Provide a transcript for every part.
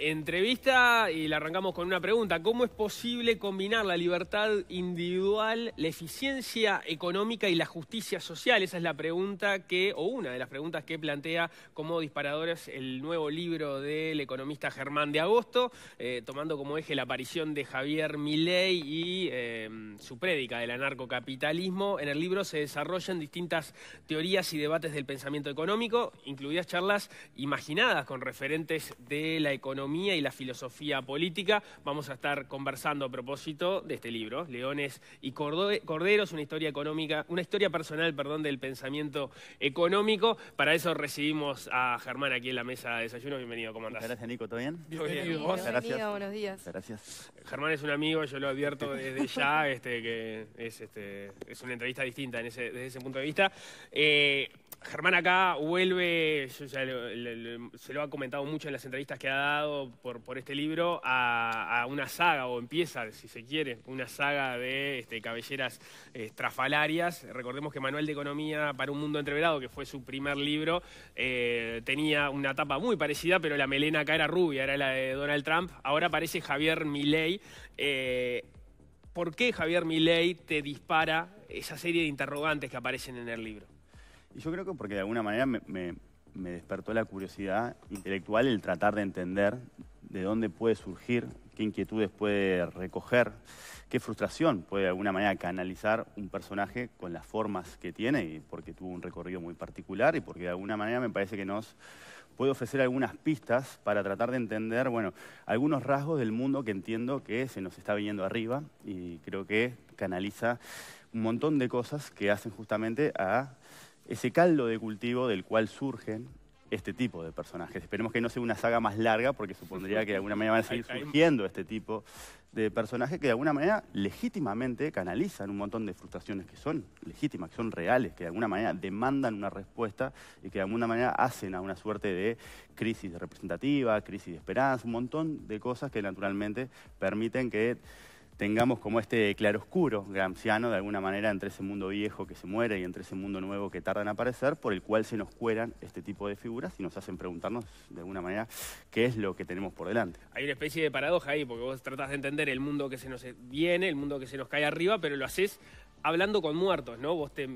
entrevista y la arrancamos con una pregunta. ¿Cómo es posible combinar la libertad individual, la eficiencia económica y la justicia social? Esa es la pregunta que, o una de las preguntas que plantea como disparadores el nuevo libro del economista Germán de Agosto, eh, tomando como eje la aparición de Javier Milei y em, su prédica del anarcocapitalismo. En el libro se desarrollan distintas teorías y debates del pensamiento económico, incluidas charlas imaginadas con referentes de la economía y la filosofía política. Vamos a estar conversando a propósito de este libro, Leones y Corderos, una historia económica, una historia personal, perdón, del pensamiento económico. Para eso recibimos a Germán aquí en la mesa de desayuno. Bienvenido, ¿cómo andás? Gracias, Nico, ¿todo bien? Bienvenido, buenos días. Gracias. Germán es un amigo, yo lo advierto desde ya, este, que es, este, es una entrevista distinta desde ese punto de vista. Eh, Germán acá vuelve, se lo ha comentado mucho en las entrevistas que ha ha dado por, este libro a, una saga, o empieza, si se quiere, una saga de este, cabelleras eh, estrafalarias. Recordemos que Manuel de Economía para un Mundo Entreverado, que fue su primer libro, eh, tenía una tapa muy parecida, pero la melena acá era rubia, era la de Donald Trump. Ahora aparece Javier Milei. Eh, ¿Por qué Javier Milei te dispara esa serie de interrogantes que aparecen en el libro? Y yo creo que porque de alguna manera me me despertó la curiosidad intelectual el tratar de entender de dónde puede surgir, qué inquietudes puede recoger, qué frustración puede de alguna manera canalizar un personaje con las formas que tiene, y porque tuvo un recorrido muy particular y porque de alguna manera me parece que nos puede ofrecer algunas pistas para tratar de entender, bueno, algunos rasgos del mundo que entiendo que se nos está viniendo arriba y creo que canaliza un montón de cosas que hacen justamente a ese caldo de cultivo del cual surgen este tipo de personajes. Esperemos que no sea una saga más larga, porque supondría que de alguna manera van a seguir surgiendo este tipo de personajes que de alguna manera legítimamente canalizan un montón de frustraciones que son legítimas, que son reales, que de alguna manera demandan una respuesta y que de alguna manera hacen a una suerte de crisis representativa, crisis de esperanza, un montón de cosas que naturalmente permiten que tengamos como este claroscuro gramsciano de alguna manera entre ese mundo viejo que se muere y entre ese mundo nuevo que tarda en aparecer, por el cual se nos cueran este tipo de figuras y nos hacen preguntarnos de alguna manera qué es lo que tenemos por delante. Hay una especie de paradoja ahí, porque vos tratás de entender el mundo que se nos viene, el mundo que se nos cae arriba, pero lo haces hablando con muertos, ¿no? Vos te,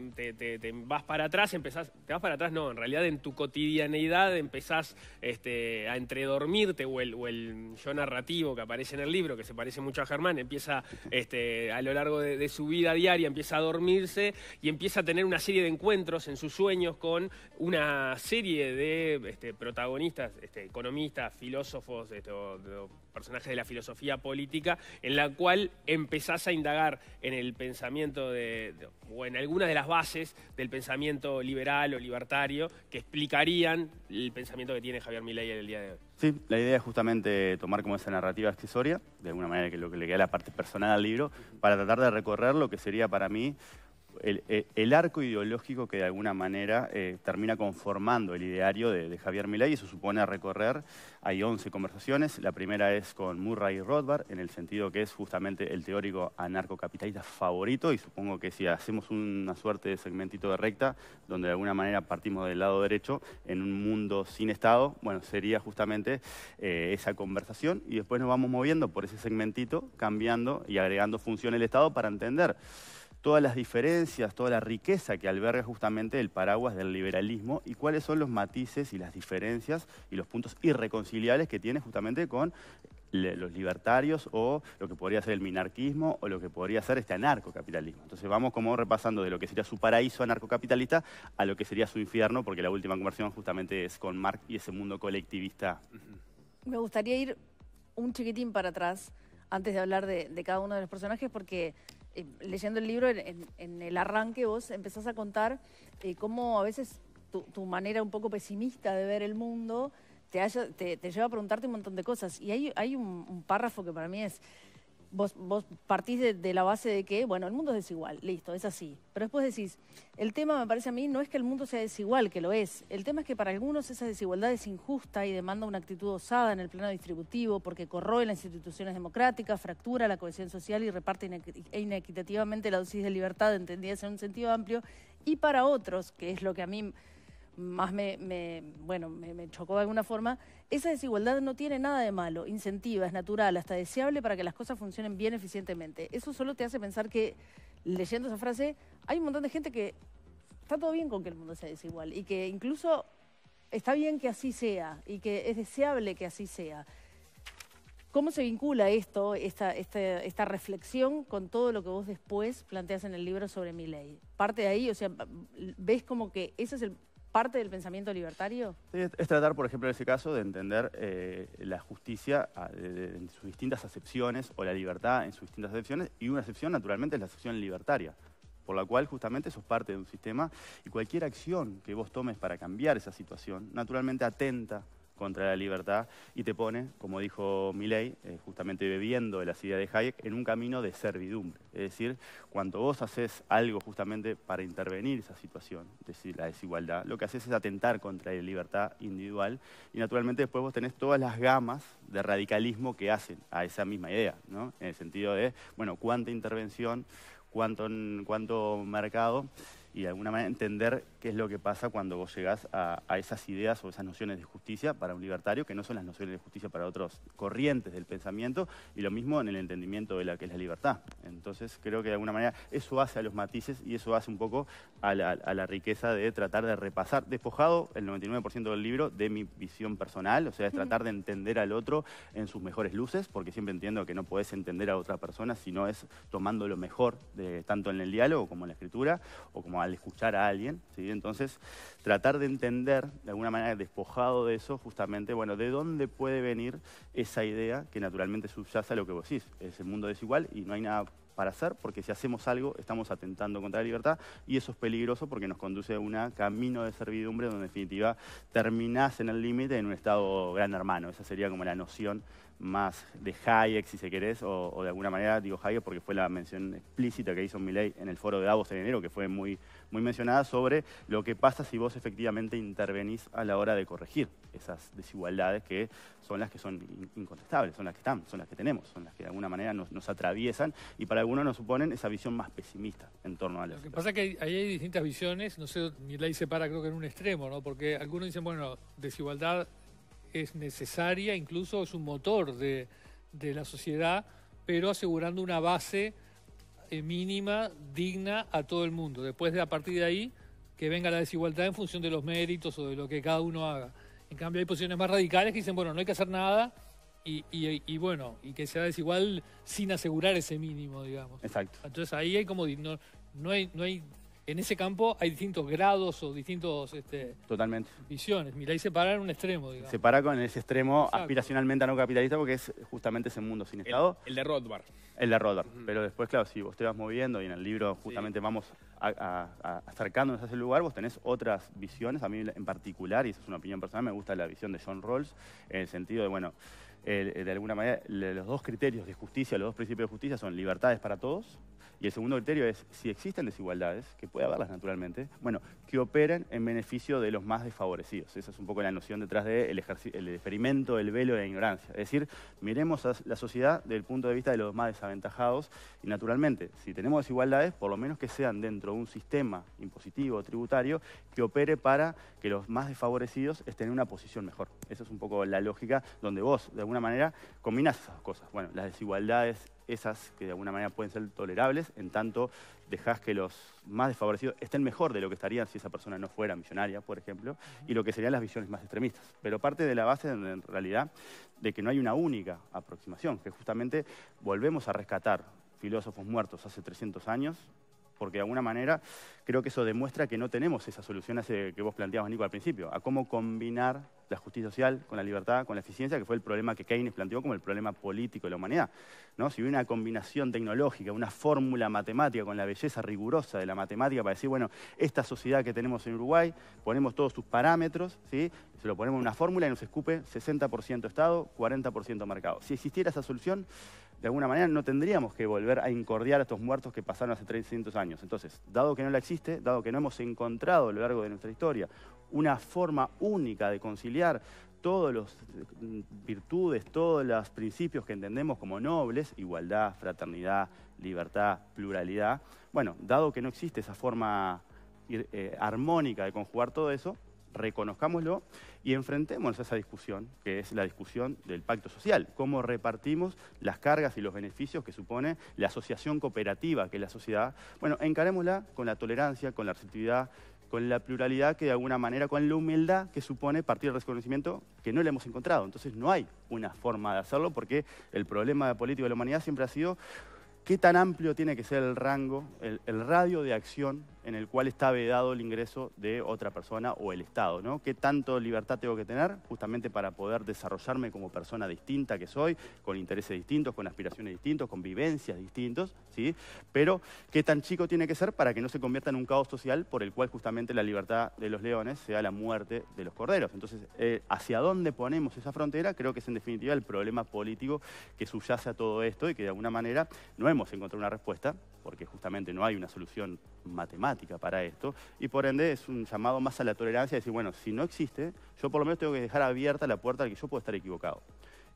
vas para atrás, empezás, te vas para atrás, no, en realidad en tu cotidianeidad empezás este, a entredormirte o el, o el yo narrativo que aparece en el libro, que se parece mucho a Germán, empieza este, a lo largo de, su vida diaria, empieza a dormirse y empieza a tener una serie de encuentros en sus sueños con una serie de este, protagonistas, este, economistas, filósofos, este, personajes de la filosofía política, en la cual empezás a indagar en el pensamiento de, o en algunas de las bases del pensamiento liberal o libertario que explicarían el pensamiento que tiene Javier Milei en el día de hoy. Sí, la idea es justamente tomar como esa narrativa accesoria, de alguna manera que lo que le queda la parte personal al libro, para tratar de recorrer lo que sería para mí el, arco ideológico que de alguna manera eh, termina conformando el ideario de, Javier Javier y Eso supone recorrer, hay 11 conversaciones. La primera es con Murray Rothbard, en el sentido que es justamente el teórico anarcocapitalista favorito. Y supongo que si hacemos una suerte de segmentito de recta, donde de alguna manera partimos del lado derecho, en un mundo sin Estado, bueno, sería justamente eh, esa conversación. Y después nos vamos moviendo por ese segmentito, cambiando y agregando función el Estado para entender todas las diferencias, toda la riqueza que alberga justamente el paraguas del liberalismo y cuáles son los matices y las diferencias y los puntos irreconciliables que tiene justamente con los libertarios o lo que podría ser el minarquismo o lo que podría ser este anarcocapitalismo. Entonces vamos como repasando de lo que sería su paraíso anarcocapitalista a lo que sería su infierno, porque la última conversión justamente es con Marx y ese mundo colectivista. Me gustaría ir un chiquitín para atrás antes de hablar de, de cada uno de los personajes, porque eh, leyendo el libro, en, el arranque vos empezás a contar eh, cómo a veces tu, manera un poco pesimista de ver el mundo te, te, lleva a preguntarte un montón de cosas. Y hay, hay un, un párrafo que para mí es vos, partís de, la base de que, bueno, el mundo es desigual, listo, es así. Pero después decís, el tema me parece a mí no es que el mundo sea desigual, que lo es. El tema es que para algunos esa desigualdad es injusta y demanda una actitud osada en el plano distributivo porque corroe las instituciones democráticas, fractura la cohesión social y reparte e inequitativamente la dosis de libertad entendida en un sentido amplio. Y para otros, que es lo que a mí más me, bueno, me, chocó de alguna forma, esa desigualdad no tiene nada de malo, incentiva, es natural, hasta deseable para que las cosas funcionen bien eficientemente. Eso solo te hace pensar que, leyendo esa frase, hay un montón de gente que está todo bien con que el mundo sea desigual y que incluso está bien que así sea y que es deseable que así sea. ¿Cómo se vincula esto, esta, este, esta reflexión con todo lo que vos después planteas en el libro sobre mi ley? Parte de ahí, o sea, ves como que ese es el parte del pensamiento libertario? es, tratar, por ejemplo, en ese caso, de entender eh, la justicia ah, en sus distintas acepciones o la libertad en sus distintas acepciones y una acepción, naturalmente, es la acepción libertaria por la cual justamente sos parte de un sistema y cualquier acción que vos tomes para cambiar esa situación, naturalmente atenta contra la libertad y te pone, como dijo Milley, eh, justamente bebiendo de la idea de Hayek, en un camino de servidumbre. Es decir, cuando vos haces algo justamente para intervenir esa situación, es decir, la desigualdad, lo que haces es atentar contra la libertad individual y naturalmente después vos tenés todas las gamas de radicalismo que hacen a esa misma idea, ¿no? En el sentido de, bueno, cuánta intervención, cuánto, cuánto mercado y de alguna manera entender qué es lo que pasa cuando vos llegás a, esas ideas o esas nociones de justicia para un libertario, que no son las nociones de justicia para otros corrientes del pensamiento, y lo mismo en el entendimiento de la que es la libertad. Entonces creo que de alguna manera eso hace a los matices y eso hace un poco a la, riqueza de tratar de repasar, despojado el 99% del libro de mi visión personal, o sea, es tratar de entender al otro en sus mejores luces, porque siempre entiendo que no podés entender a otra persona si no es tomando lo mejor, de, tanto en el diálogo como en la escritura, o como al escuchar a alguien, ¿sí? Entonces, tratar de entender, de alguna manera despojado de eso, justamente, bueno, de dónde puede venir esa idea que naturalmente subyace a lo que vos decís. Es el mundo desigual y no hay nada para hacer, porque si hacemos algo estamos atentando contra la libertad y eso es peligroso porque nos conduce a un camino de servidumbre donde en definitiva terminás en el límite en un estado gran hermano. Esa sería como la noción más de Hayek, si se querés, o, de alguna manera digo Hayek porque fue la mención explícita que hizo Milley en el foro de Davos en enero, que fue muy, muy mencionada, sobre lo que pasa si vos efectivamente intervenís a la hora de corregir esas desigualdades que son las que son incontestables, son las que están, son las que tenemos, son las que de alguna manera nos, atraviesan y para algunos nos suponen esa visión más pesimista en torno a la Lo que pasa es que ahí hay distintas visiones, no sé, ni la hice para creo que en un extremo, ¿no? Porque algunos dicen, bueno, desigualdad es necesaria, incluso es un motor de, de la sociedad, pero asegurando una base eh, mínima, digna a todo el mundo. Después de a partir de ahí, que venga la desigualdad en función de los méritos o de lo que cada uno haga. En cambio, hay posiciones más radicales que dicen, bueno, no hay que hacer nada y, bueno, y que sea desigual sin asegurar ese mínimo, digamos. Exacto. Entonces ahí hay como, no, hay, en ese campo hay distintos grados o distintos este, Totalmente. visiones. mira se para en un extremo, digamos. Se para con ese extremo aspiracionalmente a no capitalista porque es justamente ese mundo sin Estado. El, de Rothbard. El de Rothbard. Pero después, claro, si vos te vas moviendo y en el libro justamente vamos a, acercándonos a ese lugar, vos tenés otras visiones. A mí en particular, y esa es una opinión personal, me gusta la visión de John Rawls en el sentido de, bueno, de alguna manera, los dos criterios de justicia, los dos principios de justicia son libertades para todos y el segundo criterio es, si existen desigualdades, que puede haberlas naturalmente, bueno, que operen en beneficio de los más desfavorecidos. Esa es un poco la noción detrás del de el experimento del velo de ignorancia. Es decir, miremos a la sociedad desde el punto de vista de los más desaventajados y naturalmente, si tenemos desigualdades, por lo menos que sean dentro de un sistema impositivo o tributario que opere para que los más desfavorecidos estén en una posición mejor. Esa es un poco la lógica donde vos, de alguna manera combina esas cosas. Bueno, las desigualdades esas que de alguna manera pueden ser tolerables, en tanto dejas que los más desfavorecidos estén mejor de lo que estarían si esa persona no fuera millonaria, por ejemplo, y lo que serían las visiones más extremistas. Pero parte de la base, en realidad, de que no hay una única aproximación, que justamente volvemos a rescatar filósofos muertos hace 300 años porque de alguna manera creo que eso demuestra que no tenemos esa solución que vos planteabas, Nico, al principio, a cómo combinar la justicia social con la libertad, con la eficiencia, que fue el problema que Keynes planteó como el problema político de la humanidad. ¿no? Si hubiera una combinación tecnológica, una fórmula matemática con la belleza rigurosa de la matemática para decir, bueno, esta sociedad que tenemos en Uruguay, ponemos todos sus parámetros, ¿sí? se lo ponemos en una fórmula y nos escupe 60% Estado, 40% mercado. Si existiera esa solución, de alguna manera no tendríamos que volver a incordiar a estos muertos que pasaron hace 300 años. Entonces, dado que no la existe, dado que no hemos encontrado a lo largo de nuestra historia una forma única de conciliar todas las mm, virtudes, todos los principios que entendemos como nobles, igualdad, fraternidad, libertad, pluralidad, bueno, dado que no existe esa forma eh, armónica de conjugar todo eso, reconozcámoslo y enfrentemos a esa discusión, que es la discusión del pacto social, cómo repartimos las cargas y los beneficios que supone la asociación cooperativa, que es la sociedad. Bueno, encarémosla con la tolerancia, con la receptividad, con la pluralidad que de alguna manera, con la humildad que supone partir del reconocimiento que no le hemos encontrado. Entonces no hay una forma de hacerlo porque el problema político de la humanidad siempre ha sido qué tan amplio tiene que ser el rango, el radio de acción en el cual está vedado el ingreso de otra persona o el Estado, ¿no? ¿Qué tanto libertad tengo que tener justamente para poder desarrollarme como persona distinta que soy, con intereses distintos, con aspiraciones distintos, con vivencias distintos, ¿sí? Pero qué tan chico tiene que ser para que no se convierta en un caos social por el cual justamente la libertad de los leones sea la muerte de los corderos. Entonces, eh, hacia dónde ponemos esa frontera creo que es en definitiva el problema político que subyace a todo esto y que de alguna manera no hemos encontrado una respuesta, porque justamente no hay una solución matemática para esto y por ende es un llamado más a la tolerancia de decir, bueno, si no existe, yo por lo menos tengo que dejar abierta la puerta al que yo puedo estar equivocado.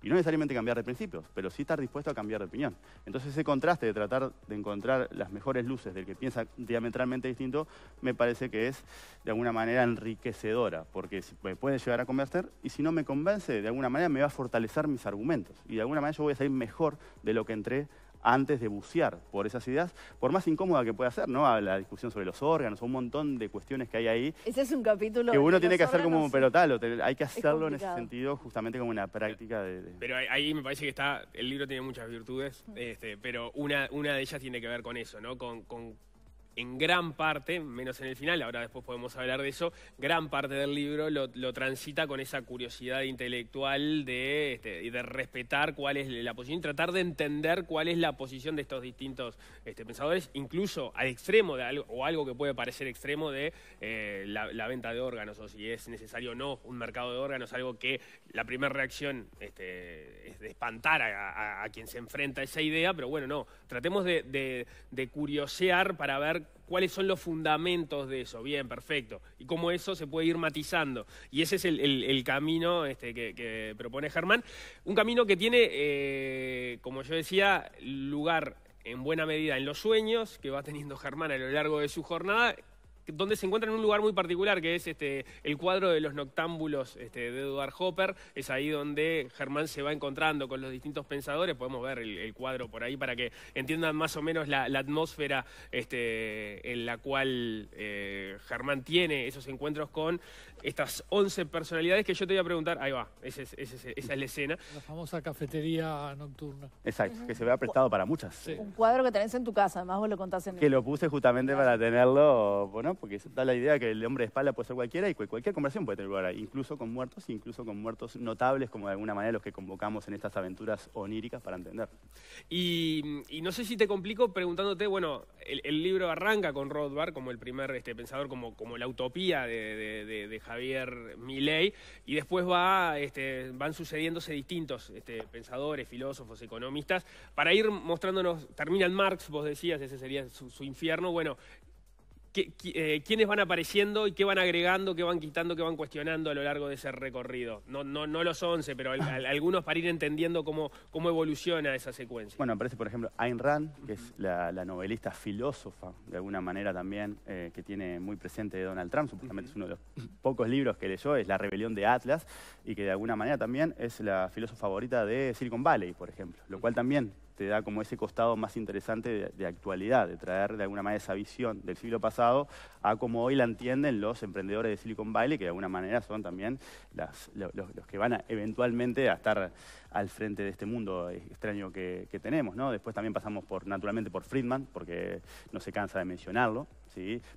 Y no necesariamente cambiar de principios, pero sí estar dispuesto a cambiar de opinión. Entonces ese contraste de tratar de encontrar las mejores luces del que piensa diametralmente distinto, me parece que es de alguna manera enriquecedora, porque me puede llegar a convencer y si no me convence, de alguna manera me va a fortalecer mis argumentos. Y de alguna manera yo voy a salir mejor de lo que entré antes de bucear por esas ideas, por más incómoda que pueda ser, ¿no? la discusión sobre los órganos, un montón de cuestiones que hay ahí. Ese es un capítulo. Que uno tiene que hacer como un pelotalo, hay que hacerlo en ese sentido, justamente como una práctica de, Pero ahí me parece que está, el libro tiene muchas virtudes, este, pero una, de ellas tiene que ver con eso, ¿no? con en gran parte, menos en el final, ahora después podemos hablar de eso, gran parte del libro lo, transita con esa curiosidad intelectual de, este, de respetar cuál es la posición tratar de entender cuál es la posición de estos distintos este, pensadores, incluso al extremo de algo, o algo que puede parecer extremo de eh, la, venta de órganos, o si es necesario o no un mercado de órganos, algo que la primera reacción este, es de espantar a, quien se enfrenta a esa idea, pero bueno, no, tratemos de, de curiosear para ver cuáles son los fundamentos de eso. Bien, perfecto. Y cómo eso se puede ir matizando. Y ese es el, camino este, que, propone Germán. Un camino que tiene, eh, como yo decía, lugar en buena medida en los sueños que va teniendo Germán a lo largo de su jornada donde se encuentra en un lugar muy particular, que es este, el cuadro de los noctámbulos este, de Eduard Hopper. Es ahí donde Germán se va encontrando con los distintos pensadores. Podemos ver el, cuadro por ahí para que entiendan más o menos la, atmósfera este, en la cual eh, Germán tiene esos encuentros con estas 11 personalidades que yo te voy a preguntar. Ahí va, esa es la escena. La famosa cafetería nocturna. Exacto, que se vea prestado para muchas. Un cuadro que tenés en tu casa, además vos lo contás en Que lo puse justamente para tenerlo, bueno, porque da la idea que el hombre de espalda puede ser cualquiera y cualquier conversación puede tener lugar incluso con muertos, incluso con muertos notables, como de alguna manera los que convocamos en estas aventuras oníricas para entender. Y, no sé si te complico preguntándote, bueno, el, libro arranca con Rothbard como el primer este, pensador, como, como la utopía de, Javier Milei, y después va, este, van sucediéndose distintos este, pensadores, filósofos, economistas, para ir mostrándonos, terminan Marx, vos decías, ese sería su, su infierno, bueno, eh, quiénes van apareciendo y qué van agregando, qué van quitando, qué van cuestionando a lo largo de ese recorrido. No, no, no los 11, pero ah. algunos para ir entendiendo cómo, cómo evoluciona esa secuencia. Bueno, aparece por ejemplo Ayn Rand, que es la, novelista filósofa, de alguna manera también, eh, que tiene muy presente Donald Trump, supuestamente es uno de los pocos libros que leyó, es La rebelión de Atlas, y que de alguna manera también es la filósofa favorita de Silicon Valley, por ejemplo, lo cual también se da como ese costado más interesante de, actualidad, de traer de alguna manera esa visión del siglo pasado a como hoy la entienden los emprendedores de Silicon Valley, que de alguna manera son también los, que van eventualmente a estar al frente de este mundo extraño que, tenemos. Después también pasamos por, naturalmente por Friedman, porque no se cansa de mencionarlo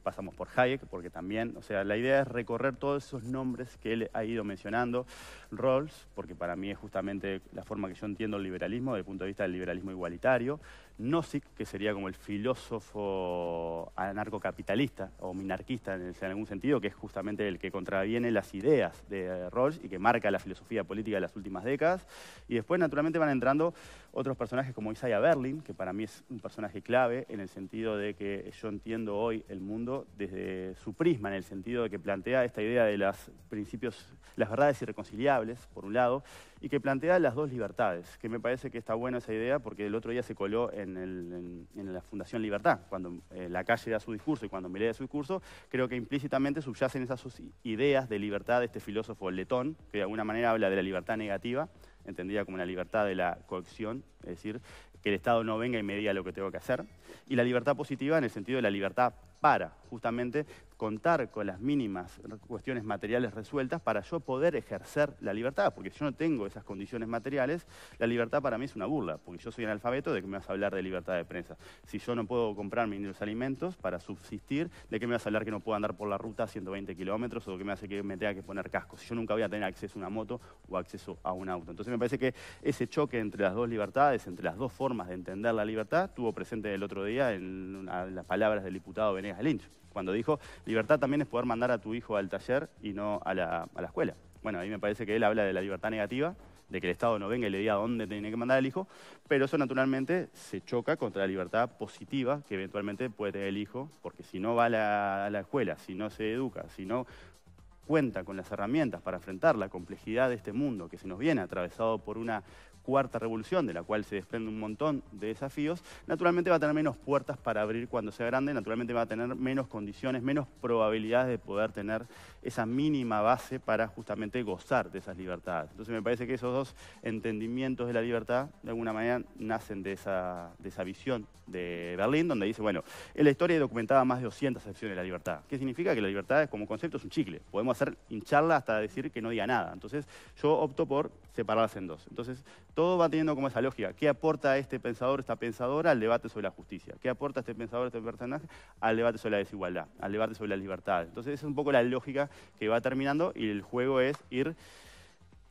pasamos por Hayek, porque también, o sea, la idea es recorrer todos esos nombres que él ha ido mencionando, Rawls, porque para mí es justamente la forma que yo entiendo el liberalismo, desde el punto de vista del liberalismo igualitario, Nozick, que sería como el filósofo anarcocapitalista o minarquista en, algún sentido, que es justamente el que contraviene las ideas de Rawls y que marca la filosofía política de las últimas décadas, y después naturalmente van entrando otros personajes como Isaiah Berlin, que para mí es un personaje clave en el sentido de que yo entiendo hoy el mundo desde su prisma, en el sentido de que plantea esta idea de los principios, las verdades irreconciliables, por un lado, y que plantea las dos libertades, que me parece que está buena esa idea porque el otro día se coló en, la Fundación Libertad, cuando eh, la calle da su discurso y cuando miré da su discurso, creo que implícitamente subyacen esas ideas de libertad de este filósofo letón, que de alguna manera habla de la libertad negativa, entendida como la libertad de la coacción, es decir, que el Estado no venga y me diga lo que tengo que hacer, y la libertad positiva en el sentido de la libertad para justamente contar con las mínimas cuestiones materiales resueltas para yo poder ejercer la libertad, porque si yo no tengo esas condiciones materiales, la libertad para mí es una burla, porque yo soy analfabeto, ¿de qué me vas a hablar de libertad de prensa? Si yo no puedo comprar mis alimentos para subsistir, ¿de qué me vas a hablar que no puedo andar por la ruta a 120 kilómetros o que me hace que me tenga que poner casco? Si yo nunca voy a tener acceso a una moto o acceso a un auto. Entonces me parece que ese choque entre las dos libertades, entre las dos formas de entender la libertad, tuvo presente el otro día en, las palabras del diputado Venegas Lynch, cuando dijo, libertad también es poder mandar a tu hijo al taller y no a la, escuela. Bueno, a mí me parece que él habla de la libertad negativa, de que el Estado no venga y le diga dónde tiene que mandar al hijo, pero eso naturalmente se choca contra la libertad positiva que eventualmente puede tener el hijo, porque si no va a la, a la escuela, si no se educa, si no cuenta con las herramientas para enfrentar la complejidad de este mundo que se nos viene atravesado por una cuarta revolución, de la cual se desprende un montón de desafíos, naturalmente va a tener menos puertas para abrir cuando sea grande, naturalmente va a tener menos condiciones, menos probabilidades de poder tener esa mínima base para justamente gozar de esas libertades. Entonces me parece que esos dos entendimientos de la libertad, de alguna manera, nacen de esa, de esa visión de Berlín, donde dice, bueno, en la historia documentaba más de 200 excepciones de la libertad. ¿Qué significa? Que la libertad como concepto es un chicle. Podemos hacer hincharla hasta decir que no diga nada. Entonces yo opto por separarlas en dos. Entonces todo va teniendo como esa lógica. ¿Qué aporta este pensador, esta pensadora al debate sobre la justicia? ¿Qué aporta este pensador, este personaje al debate sobre la desigualdad, al debate sobre la libertad? Entonces esa es un poco la lógica que va terminando y el juego es ir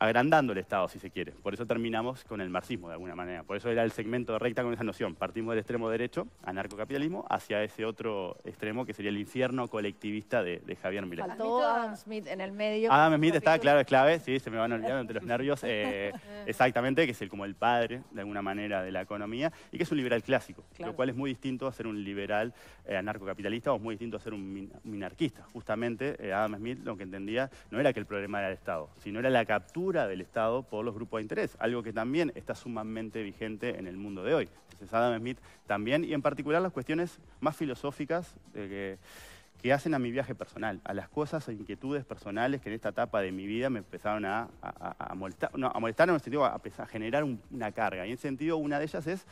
agrandando el Estado, si se quiere. Por eso terminamos con el marxismo, de alguna manera. Por eso era el segmento de recta con esa noción. Partimos del extremo derecho, anarcocapitalismo, hacia ese otro extremo que sería el infierno colectivista de, Javier Milei. Adam Smith en el medio. Adam Smith está, claro, es clave, sí, se me van olvidando entre los nervios. Eh, exactamente, que es el, como el padre, de alguna manera, de la economía, y que es un liberal clásico, lo cual es muy distinto a ser un liberal eh, anarcocapitalista o es muy distinto a ser un minarquista. Justamente, eh, Adam Smith lo que entendía no era que el problema era el Estado, sino era la captura del Estado por los grupos de interés, algo que también está sumamente vigente en el mundo de hoy. Entonces Adam Smith también, y en particular las cuestiones más filosóficas eh, que, hacen a mi viaje personal, a las cosas e inquietudes personales que en esta etapa de mi vida me empezaron a, molestar, no, a en el sentido a, generar una carga. Y en ese sentido, una de ellas es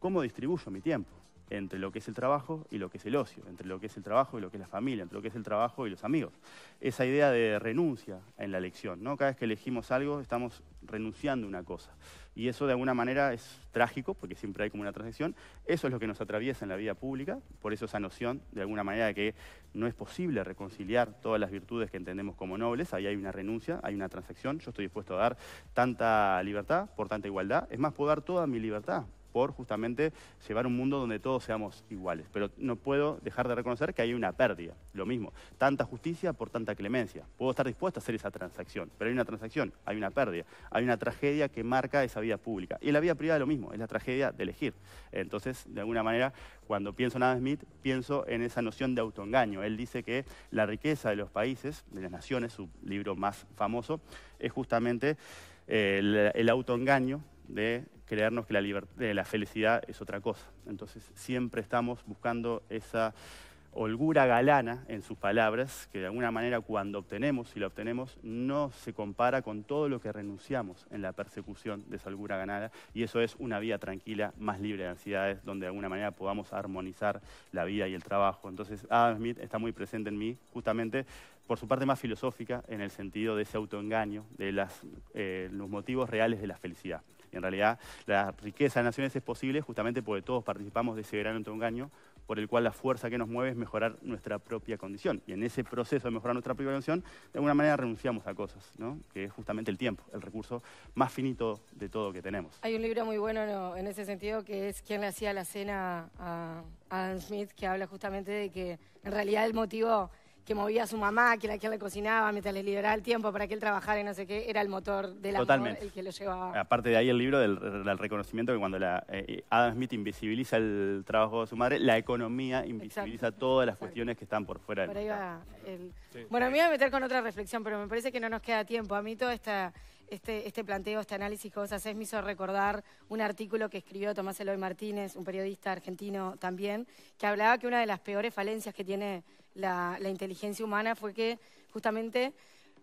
cómo distribuyo mi tiempo entre lo que es el trabajo y lo que es el ocio, entre lo que es el trabajo y lo que es la familia, entre lo que es el trabajo y los amigos. Esa idea de renuncia en la elección, ¿no? Cada vez que elegimos algo estamos renunciando a una cosa. Y eso de alguna manera es trágico, porque siempre hay como una transacción. Eso es lo que nos atraviesa en la vida pública, por eso esa noción de alguna manera de que no es posible reconciliar todas las virtudes que entendemos como nobles, ahí hay una renuncia, hay una transacción, yo estoy dispuesto a dar tanta libertad por tanta igualdad, es más, puedo dar toda mi libertad justamente llevar un mundo donde todos seamos iguales. Pero no puedo dejar de reconocer que hay una pérdida, lo mismo. Tanta justicia por tanta clemencia. Puedo estar dispuesto a hacer esa transacción, pero hay una transacción, hay una pérdida, hay una tragedia que marca esa vida pública. Y la vida privada lo mismo, es la tragedia de elegir. Entonces, de alguna manera, cuando pienso en Adam Smith, pienso en esa noción de autoengaño. Él dice que la riqueza de los países, de las naciones, su libro más famoso, es justamente eh, el autoengaño de creernos que eh, la, felicidad es otra cosa. Entonces siempre estamos buscando esa holgura galana en sus palabras, que de alguna manera cuando obtenemos, si la obtenemos, no se compara con todo lo que renunciamos en la persecución de esa holgura ganada, y eso es una vida tranquila, más libre de ansiedades, donde de alguna manera podamos armonizar la vida y el trabajo. Entonces Adam Smith está muy presente en mí, justamente por su parte más filosófica, en el sentido de ese autoengaño, de eh, los motivos reales de la felicidad. Y en realidad la riqueza de naciones es posible justamente porque todos participamos de ese gran engaño por el cual la fuerza que nos mueve es mejorar nuestra propia condición. Y en ese proceso de mejorar nuestra propia condición, de alguna manera renunciamos a cosas, ¿no? que es justamente el tiempo, el recurso más finito de todo que tenemos. Hay un libro muy bueno en ese sentido que es ¿Quién le hacía la cena a Adam Smith? que habla justamente de que en realidad el motivo que movía a su mamá, que la que le cocinaba mientras le liberaba el tiempo para que él trabajara y no sé qué, era el motor del amor el que lo llevaba. Aparte de ahí el libro del, reconocimiento que cuando la, eh, Adam Smith invisibiliza el trabajo de su madre, la economía invisibiliza todas las cuestiones que están por fuera. del ahí va Bueno, me voy a meter con otra reflexión, pero me parece que no nos queda tiempo. A mí todo este, este, planteo, este análisis que vos me hizo recordar un artículo que escribió Tomás Eloy Martínez, un periodista argentino también, que hablaba que una de las peores falencias que tiene la, inteligencia humana fue que justamente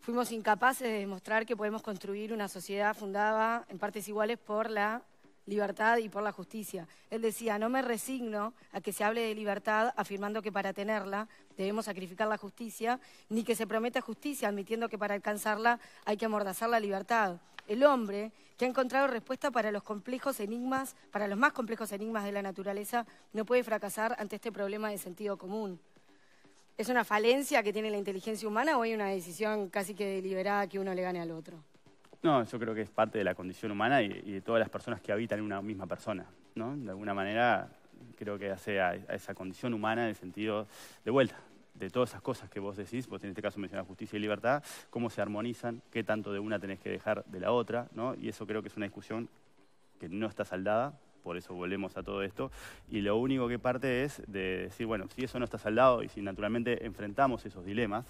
fuimos incapaces de demostrar que podemos construir una sociedad fundada en partes iguales por la libertad y por la justicia. Él decía, no me resigno a que se hable de libertad afirmando que para tenerla debemos sacrificar la justicia, ni que se prometa justicia admitiendo que para alcanzarla hay que amordazar la libertad. El hombre que ha encontrado respuesta para los complejos enigmas, para los más complejos enigmas de la naturaleza, no puede fracasar ante este problema de sentido común. ¿Es una falencia que tiene la inteligencia humana o hay una decisión casi que deliberada que uno le gane al otro? No, yo creo que es parte de la condición humana y, de todas las personas que habitan una misma persona. ¿no? De alguna manera, creo que hace a, esa condición humana en el sentido de vuelta, de todas esas cosas que vos decís, vos en este caso mencionas justicia y libertad, cómo se armonizan, qué tanto de una tenés que dejar de la otra, ¿no? Y eso creo que es una discusión que no está saldada, por eso volvemos a todo esto, y lo único que parte es de decir, bueno, si eso no está saldado y si naturalmente enfrentamos esos dilemas,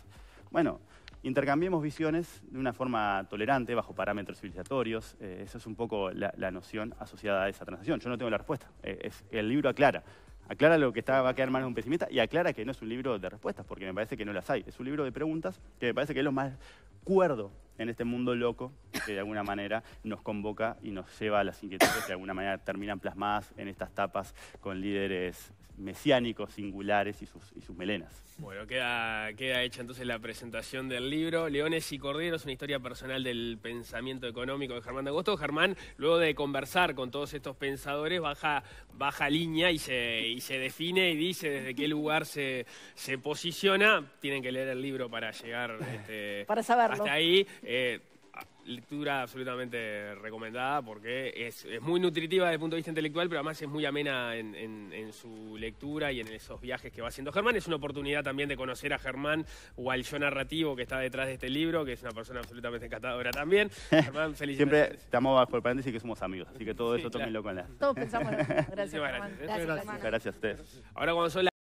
bueno, intercambiemos visiones de una forma tolerante, bajo parámetros civilizatorios. Eh, esa es un poco la, noción asociada a esa transacción. Yo no tengo la respuesta. Eh, el libro aclara. Aclara lo que está, va a quedar mal de un pesimista y aclara que no es un libro de respuestas, porque me parece que no las hay. Es un libro de preguntas que me parece que es lo más cuerdo en este mundo loco que de alguna manera nos convoca y nos lleva a las inquietudes que de alguna manera terminan plasmadas en estas tapas con líderes mesiánicos singulares y sus, y sus melenas. Bueno, queda, queda, hecha entonces la presentación del libro Leones y Corderos, una historia personal del pensamiento económico de Germán de Agosto. Germán, luego de conversar con todos estos pensadores, baja, baja línea y se, se define y dice desde qué lugar se, se posiciona. Tienen que leer el libro para llegar este, para hasta ahí. Eh, lectura absolutamente recomendada porque es, muy nutritiva desde el punto de vista intelectual, pero además es muy amena en, su lectura y en esos viajes que va haciendo Germán. Es una oportunidad también de conocer a Germán o al yo narrativo que está detrás de este libro, que es una persona absolutamente encantadora también. Germán, felicidades. Siempre estamos bajo el paréntesis que somos amigos, así que todo eso claro. con la... Todos pensamos Gracias, Germán. Gracias, gracias, gracias a ustedes. Ahora cuando son las